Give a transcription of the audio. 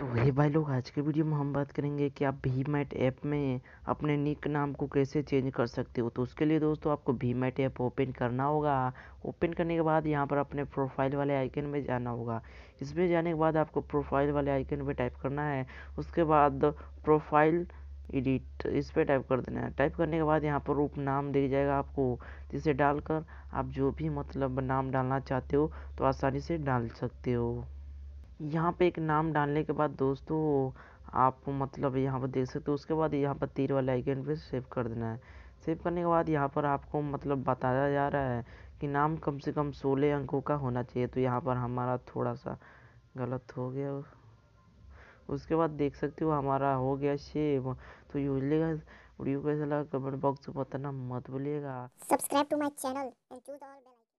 तो हे भाई लोग आज के वीडियो में हम बात करेंगे कि आप भी मैट ऐप में अपने निक नाम को कैसे चेंज कर सकते हो तो उसके लिए दोस्तों आपको भी मैट ऐप ओपन करना होगा ओपन करने के बाद यहाँ पर अपने प्रोफाइल वाले आइकन में जाना होगा इसमें जाने के बाद आपको प्रोफाइल वाले आइकन पर टाइप करना है उसके बाद प्रोफाइल एडिट इस पर टाइप कर देना है टाइप करने के बाद यहाँ पर नाम दिख जाएगा आपको जिसे डालकर आप जो भी मतलब नाम डालना चाहते हो तो आसानी से डाल सकते हो यहाँ पे एक नाम डालने के बाद दोस्तों आप मतलब यहाँ पर देख सकते हो उसके बाद यहाँ पर तीर वाले आइकन पे सेव कर देना है सेव करने के बाद यहाँ पर आपको मतलब बताया जा रहा है कि नाम कम से कम सोलह अंकों का होना चाहिए तो यहाँ पर हमारा थोड़ा सा गलत हो गया उसके बाद देख सकते हो हमारा हो गया सेव तो यूजली वीडियो कैसा लगा कमेंट बॉक्स में बताना मत भूलिएगा subscribe to my channel and choose all